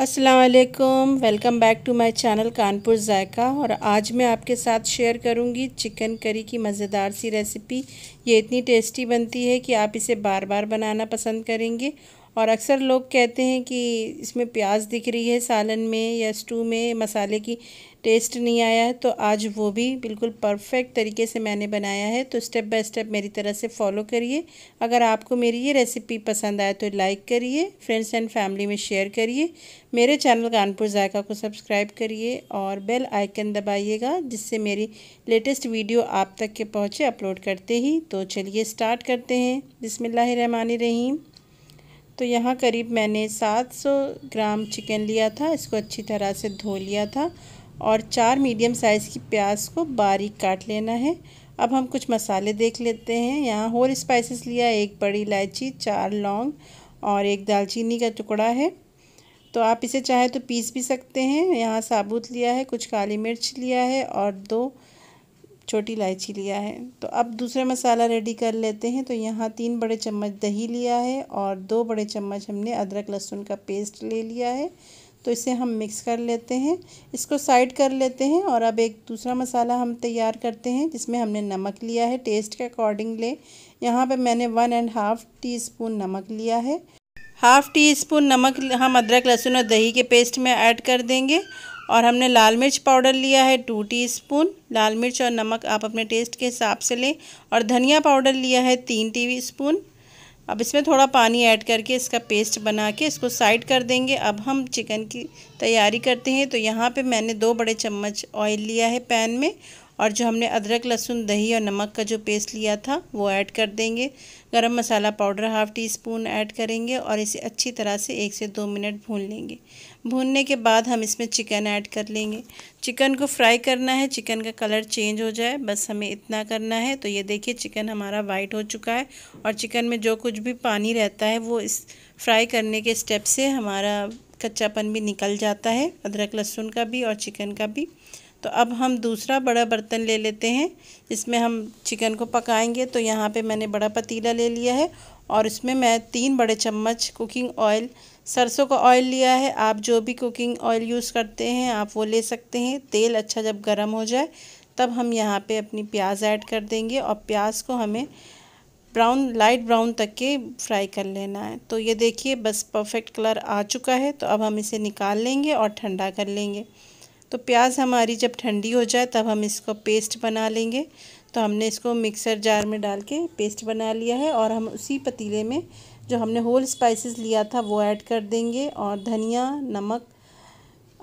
असलकम welcome back to my channel Kanpur Zayka और आज मैं आपके साथ शेयर करूंगी चिकन करी की मज़ेदार सी रेसिपी ये इतनी टेस्टी बनती है कि आप इसे बार बार बनाना पसंद करेंगे और अक्सर लोग कहते हैं कि इसमें प्याज दिख रही है सालन में या स्टू में मसाले की टेस्ट नहीं आया है तो आज वो भी बिल्कुल परफेक्ट तरीके से मैंने बनाया है तो स्टेप बाय स्टेप मेरी तरह से फॉलो करिए अगर आपको मेरी ये रेसिपी पसंद आए तो लाइक करिए फ्रेंड्स एंड फैमिली में शेयर करिए मेरे चैनल कानपुर जायका को सब्सक्राइब करिए और बेल आइकन दबाइएगा जिससे मेरी लेटेस्ट वीडियो आप तक के पहुँचे अपलोड करते ही तो चलिए स्टार्ट करते हैं बिसमिल्लर रहीम तो यहाँ करीब मैंने 700 ग्राम चिकन लिया था इसको अच्छी तरह से धो लिया था और चार मीडियम साइज़ की प्याज को बारीक काट लेना है अब हम कुछ मसाले देख लेते हैं यहाँ होल स्पाइसेस लिया एक बड़ी इलायची चार लौंग और एक दालचीनी का टुकड़ा है तो आप इसे चाहे तो पीस भी सकते हैं यहाँ साबुत लिया है कुछ काली मिर्च लिया है और दो छोटी इलायची लिया है तो अब दूसरा मसाला रेडी कर लेते हैं तो यहाँ तीन बड़े चम्मच दही लिया है और दो बड़े चम्मच हमने अदरक लहसुन का पेस्ट ले लिया है तो इसे हम मिक्स कर लेते हैं इसको साइड कर लेते हैं और अब एक दूसरा मसाला हम तैयार करते हैं जिसमें हमने नमक लिया है टेस्ट के अकॉर्डिंग ले यहाँ पर मैंने one and half teaspoon नमक लिया है हाफ़ टी स्पून नमक हम अदरक लहसुन और दही के पेस्ट में ऐड कर देंगे और हमने लाल मिर्च पाउडर लिया है टू टीस्पून लाल मिर्च और नमक आप अपने टेस्ट के हिसाब से लें और धनिया पाउडर लिया है तीन टीस्पून अब इसमें थोड़ा पानी ऐड करके इसका पेस्ट बना के इसको साइड कर देंगे अब हम चिकन की तैयारी करते हैं तो यहाँ पे मैंने दो बड़े चम्मच ऑयल लिया है पैन में और जो हमने अदरक लहसुन दही और नमक का जो पेस्ट लिया था वो ऐड कर देंगे garam masala powder half teaspoon add करेंगे और इसे अच्छी तरह से एक से दो मिनट भून लेंगे भूनने के बाद हम इसमें चिकन ऐड कर लेंगे चिकन को फ्राई करना है चिकन का कलर चेंज हो जाए बस हमें इतना करना है तो ये देखिए चिकन हमारा वाइट हो चुका है और चिकन में जो कुछ भी पानी रहता है वो इस फ्राई करने के स्टेप से हमारा कच्चापन भी निकल जाता है अदरक लहसुन का भी और चिकन का भी तो अब हम दूसरा बड़ा बर्तन ले लेते हैं इसमें हम चिकन को पकाएंगे तो यहाँ पे मैंने बड़ा पतीला ले लिया है और इसमें मैं तीन बड़े चम्मच कुकिंग ऑयल सरसों का ऑयल लिया है आप जो भी कुकिंग ऑयल यूज़ करते हैं आप वो ले सकते हैं तेल अच्छा जब गर्म हो जाए तब हम यहाँ पे अपनी प्याज ऐड कर देंगे और प्याज को हमें ब्राउन लाइट ब्राउन तक के फ्राई कर लेना है तो ये देखिए बस परफेक्ट कलर आ चुका है तो अब हम इसे निकाल लेंगे और ठंडा कर लेंगे तो प्याज हमारी जब ठंडी हो जाए तब हम इसको पेस्ट बना लेंगे तो हमने इसको मिक्सर जार में डाल के पेस्ट बना लिया है और हम उसी पतीले में जो हमने होल स्पाइसेस लिया था वो ऐड कर देंगे और धनिया नमक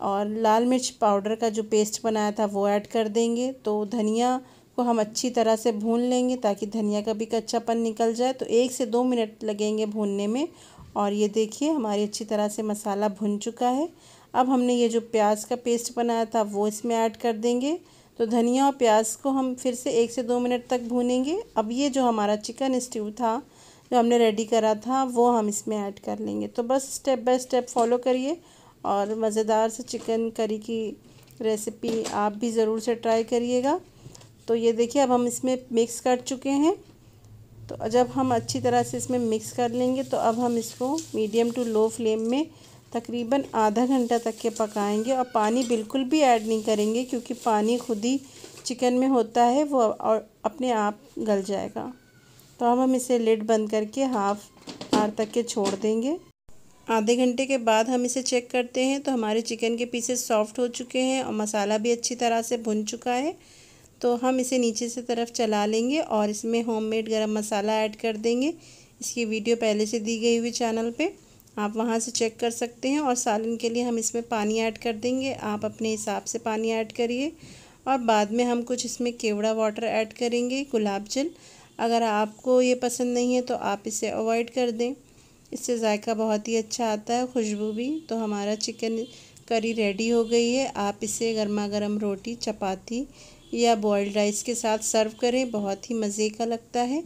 और लाल मिर्च पाउडर का जो पेस्ट बनाया था वो ऐड कर देंगे तो धनिया को हम अच्छी तरह से भून लेंगे ताकि धनिया का भी कच्चापन निकल जाए तो एक से दो मिनट लगेंगे भूनने में और ये देखिए हमारी अच्छी तरह से मसाला भुन चुका है अब हमने ये जो प्याज का पेस्ट बनाया था वो इसमें ऐड कर देंगे तो धनिया और प्याज को हम फिर से एक से दो मिनट तक भूनेंगे अब ये जो हमारा चिकन स्ट्यू था जो हमने रेडी करा था वो हम इसमें ऐड कर लेंगे तो बस स्टेप बाय स्टेप फॉलो करिए और मज़ेदार से चिकन करी की रेसिपी आप भी ज़रूर से ट्राई करिएगा तो ये देखिए अब हम इसमें मिक्स कर चुके हैं तो जब हम अच्छी तरह से इसमें मिक्स कर लेंगे तो अब हम इसको मीडियम टू लो फ्लेम में तकरीबन आधा घंटा तक के पकाएंगे और पानी बिल्कुल भी ऐड नहीं करेंगे क्योंकि पानी खुद ही चिकन में होता है वो और अपने आप गल जाएगा तो अब हम इसे लिड बंद करके हाफ आर तक के छोड़ देंगे आधे घंटे के बाद हम इसे चेक करते हैं तो हमारे चिकन के पीसेस सॉफ्ट हो चुके हैं और मसाला भी अच्छी तरह से भुन चुका है तो हम इसे नीचे से तरफ चला लेंगे और इसमें होममेड गरम मसाला ऐड कर देंगे इसकी वीडियो पहले से दी गई हुई चैनल पे आप वहाँ से चेक कर सकते हैं और सालन के लिए हम इसमें पानी ऐड कर देंगे आप अपने हिसाब से पानी ऐड करिए और बाद में हम कुछ इसमें केवड़ा वाटर ऐड करेंगे गुलाब जल अगर आपको ये पसंद नहीं है तो आप इसे अवॉइड कर दें इससे जायका बहुत ही अच्छा आता है खुशबू भी तो हमारा चिकन करी रेडी हो गई है आप इसे गर्मा गर्म रोटी चपाती या बॉयल्ड राइस के साथ सर्व करें बहुत ही मज़े का लगता है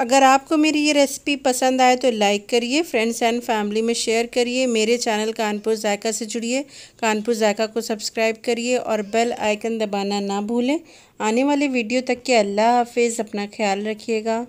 अगर आपको मेरी ये रेसिपी पसंद आए तो लाइक करिए फ्रेंड्स एंड फैमिली में शेयर करिए मेरे चैनल कानपुर जायका से जुड़िए कानपुर जायका को सब्सक्राइब करिए और बेल आइकन दबाना ना भूलें आने वाले वीडियो तक के अल्लाह हाफिज़ अपना ख्याल रखिएगा